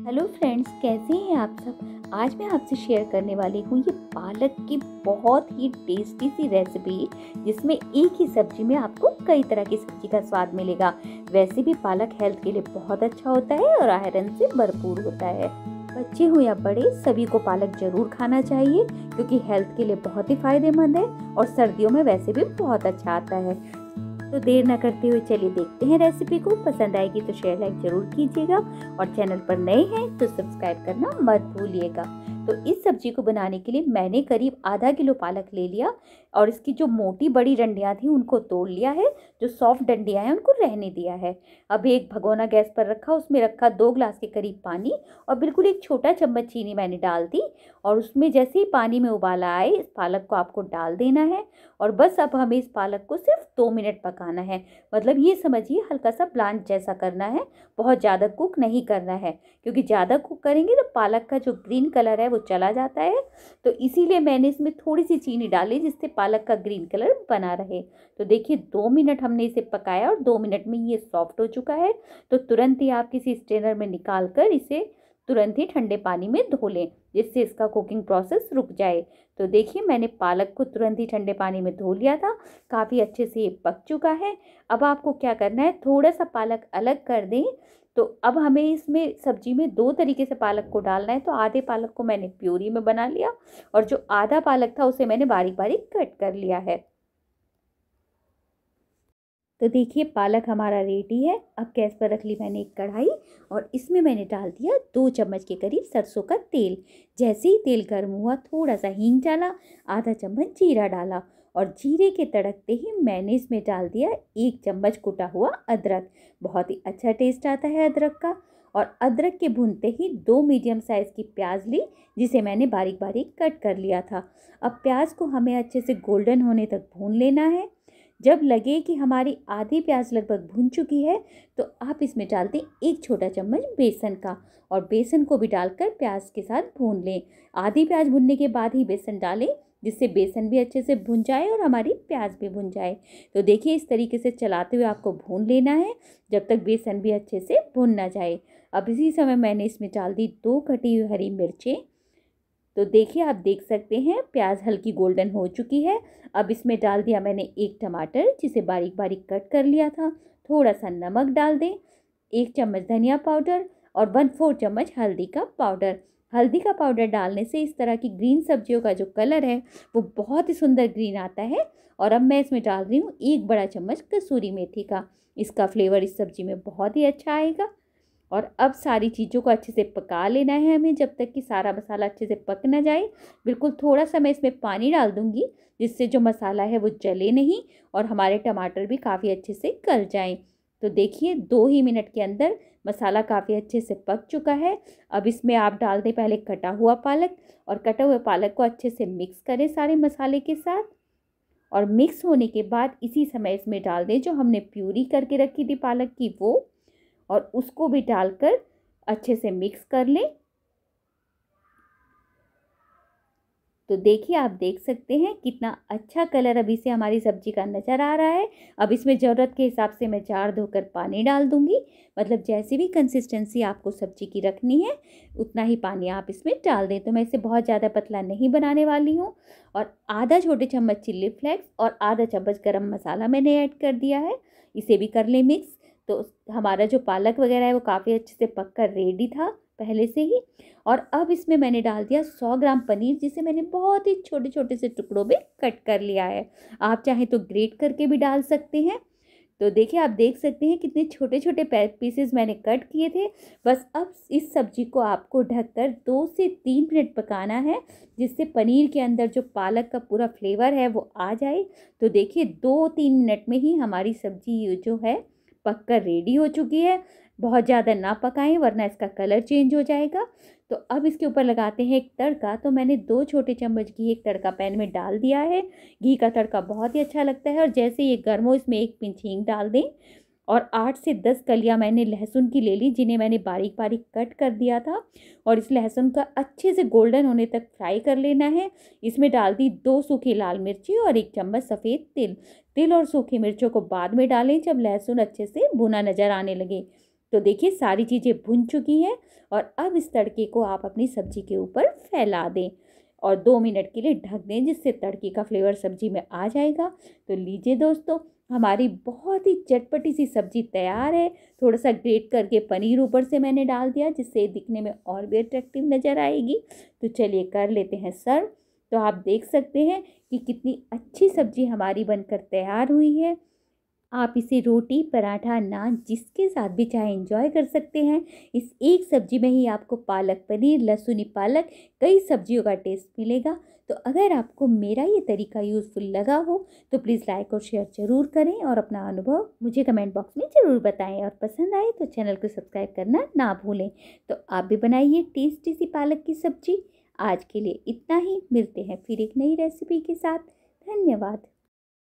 hello friends कैसे हैं आप सब आज मैं आपसे शेयर करने वाली हूँ ये पालक की बहुत ही टेस्टी सी रेसिपी जिसमें एक ही सब्जी में आपको कई तरह की सब्जी का स्वाद मिलेगा वैसे भी पालक हेल्थ के लिए बहुत अच्छा होता है और आयरन से भरपूर होता है बच्चे हो या बड़े सभी को पालक जरूर खाना चाहिए क्योंकि हेल्थ के लिए बहुत ही फायदेमंद है और सर्दियों में वैसे भी बहुत अच्छा आता है तो देर ना करते हुए चलिए देखते हैं रेसिपी को पसंद आएगी तो शेयर लाइक ज़रूर कीजिएगा और चैनल पर नए हैं तो सब्सक्राइब करना मत भूलिएगा तो इस सब्जी को बनाने के लिए मैंने करीब आधा किलो पालक ले लिया और इसकी जो मोटी बड़ी डंडियाँ थी उनको तोड़ लिया है जो सॉफ्ट डंडियाँ हैं उनको रहने दिया है अब एक भगोना गैस पर रखा उसमें रखा दो ग्लास के करीब पानी और बिल्कुल एक छोटा चम्मच चीनी मैंने डाल दी और उसमें जैसे ही पानी में उबाला आए इस पालक को आपको डाल देना है और बस अब हमें इस पालक को सिर्फ दो मिनट पकाना है मतलब ये समझिए हल्का सा प्लान जैसा करना है बहुत ज़्यादा कुक नहीं करना है क्योंकि ज़्यादा कुक करेंगे तो पालक का जो ग्रीन कलर है वो चला जाता है तो इसीलिए मैंने इसमें थोड़ी सी चीनी डाली जिससे पालक का ग्रीन कलर बना रहे तो देखिए दो मिनट हमने इसे पकाया और दो मिनट में ये सॉफ्ट हो चुका है तो तुरंत ही आप किसी स्ट्रेनर में निकाल कर इसे तुरंत ही ठंडे पानी में धो लें जिससे इसका कुकिंग प्रोसेस रुक जाए तो देखिए मैंने पालक को तुरंत ही ठंडे पानी में धो लिया था काफ़ी अच्छे से ये पक चुका है अब आपको क्या करना है थोड़ा सा पालक अलग कर दें तो अब हमें इसमें सब्जी में दो तरीके से पालक को डालना है तो आधे पालक को मैंने प्यूरी में बना लिया और जो आधा पालक था उसे मैंने बारीक बारीक कट कर लिया है तो देखिए पालक हमारा रेडी है अब गैस पर रख ली मैंने एक कढ़ाई और इसमें मैंने डाल दिया दो चम्मच के करीब सरसों का तेल जैसे ही तेल गर्म हुआ थोड़ा सा हींग डाला आधा चम्मच जीरा डाला और जीरे के तड़कते ही मैंने इसमें डाल दिया एक चम्मच कुटा हुआ अदरक बहुत ही अच्छा टेस्ट आता है अदरक का और अदरक के भूनते ही दो मीडियम साइज़ की प्याज ली जिसे मैंने बारीक बारीक कट कर लिया था अब प्याज को हमें अच्छे से गोल्डन होने तक भून लेना है जब लगे कि हमारी आधी प्याज लगभग भून चुकी है तो आप इसमें डाल दें एक छोटा चम्मच बेसन का और बेसन को भी डालकर प्याज के साथ भून लें आधी प्याज भूनने के बाद ही बेसन डालें जिससे बेसन भी अच्छे से भुन जाए और हमारी प्याज भी भुन जाए तो देखिए इस तरीके से चलाते हुए आपको भून लेना है जब तक बेसन भी अच्छे से भुन ना जाए अब इसी समय मैंने इसमें डाल दी दो कटी हुई हरी मिर्चें तो देखिए आप देख सकते हैं प्याज हल्की गोल्डन हो चुकी है अब इसमें डाल दिया मैंने एक टमाटर जिसे बारीक बारीक कट कर लिया था थोड़ा सा नमक डाल दें एक चम्मच धनिया पाउडर और वन फोर चम्मच हल्दी का पाउडर हल्दी का पाउडर डालने से इस तरह की ग्रीन सब्जियों का जो कलर है वो बहुत ही सुंदर ग्रीन आता है और अब मैं इसमें डाल रही हूँ एक बड़ा चम्मच कसूरी मेथी का इसका फ्लेवर इस सब्ज़ी में बहुत ही अच्छा आएगा और अब सारी चीज़ों को अच्छे से पका लेना है हमें जब तक कि सारा मसाला अच्छे से पक ना जाए बिल्कुल थोड़ा सा मैं इसमें पानी डाल दूँगी जिससे जो मसाला है वो जले नहीं और हमारे टमाटर भी काफ़ी अच्छे से गल जाएँ तो देखिए दो ही मिनट के अंदर मसाला काफ़ी अच्छे से पक चुका है अब इसमें आप डाल दें पहले कटा हुआ पालक और कटा हुए पालक को अच्छे से मिक्स करें सारे मसाले के साथ और मिक्स होने के बाद इसी समय इसमें डाल दें जो हमने प्यूरी करके रखी थी पालक की वो और उसको भी डालकर अच्छे से मिक्स कर लें तो देखिए आप देख सकते हैं कितना अच्छा कलर अभी से हमारी सब्जी का नज़र आ रहा है अब इसमें ज़रूरत के हिसाब से मैं चार धोकर पानी डाल दूँगी मतलब जैसी भी कंसिस्टेंसी आपको सब्जी की रखनी है उतना ही पानी आप इसमें डाल दें तो मैं इसे बहुत ज़्यादा पतला नहीं बनाने वाली हूँ और आधा छोटे चम्मच चिल्ली फ्लैक्स और आधा चम्मच गर्म मसाला मैंने ऐड कर दिया है इसे भी कर लें मिक्स तो हमारा जो पालक वगैरह है वो काफ़ी अच्छे से पक कर रेडी था पहले से ही और अब इसमें मैंने डाल दिया सौ ग्राम पनीर जिसे मैंने बहुत ही छोटे छोटे से टुकड़ों में कट कर लिया है आप चाहें तो ग्रेट करके भी डाल सकते हैं तो देखिए आप देख सकते हैं कितने छोटे छोटे पीसेस मैंने कट किए थे बस अब इस सब्जी को आपको ढककर दो से तीन मिनट पकाना है जिससे पनीर के अंदर जो पालक का पूरा फ्लेवर है वो आ जाए तो देखिए दो तीन मिनट में ही हमारी सब्जी जो है पक कर रेडी हो चुकी है बहुत ज़्यादा ना पकाएं वरना इसका कलर चेंज हो जाएगा तो अब इसके ऊपर लगाते हैं एक तड़का तो मैंने दो छोटे चम्मच घी एक तड़का पैन में डाल दिया है घी का तड़का बहुत ही अच्छा लगता है और जैसे ये गर्म हो इसमें एक पिंच हींग डाल दें और आठ से दस कलियां मैंने लहसुन की ले ली जिन्हें मैंने बारीक बारीक कट कर दिया था और इस लहसुन का अच्छे से गोल्डन होने तक फ्राई कर लेना है इसमें डाल दी दो सूखी लाल मिर्ची और एक चम्मच सफ़ेद तिल तिल और सूखी मिर्चों को बाद में डालें जब लहसुन अच्छे से भुना नज़र आने लगे तो देखिए सारी चीज़ें भुन चुकी हैं और अब इस तड़के को आप अपनी सब्जी के ऊपर फैला दें और दो मिनट के लिए ढक दें जिससे तड़के का फ्लेवर सब्जी में आ जाएगा तो लीजिए दोस्तों हमारी बहुत ही चटपटी सी सब्ज़ी तैयार है थोड़ा सा ग्रेट करके पनीर ऊपर से मैंने डाल दिया जिससे दिखने में और भी अट्रैक्टिव नज़र आएगी तो चलिए कर लेते हैं सर्व तो आप देख सकते हैं कि कितनी अच्छी सब्ज़ी हमारी बनकर तैयार हुई है आप इसे रोटी पराठा नान जिसके साथ भी चाहे एंजॉय कर सकते हैं इस एक सब्जी में ही आपको पालक पनीर लहसुनी पालक कई सब्जियों का टेस्ट मिलेगा तो अगर आपको मेरा ये तरीका यूज़फुल लगा हो तो प्लीज़ लाइक और शेयर ज़रूर करें और अपना अनुभव मुझे कमेंट बॉक्स में ज़रूर बताएं और पसंद आए तो चैनल को सब्सक्राइब करना ना भूलें तो आप भी बनाइए टेस्टी सी पालक की सब्जी आज के लिए इतना ही मिलते हैं फिर एक नई रेसिपी के साथ धन्यवाद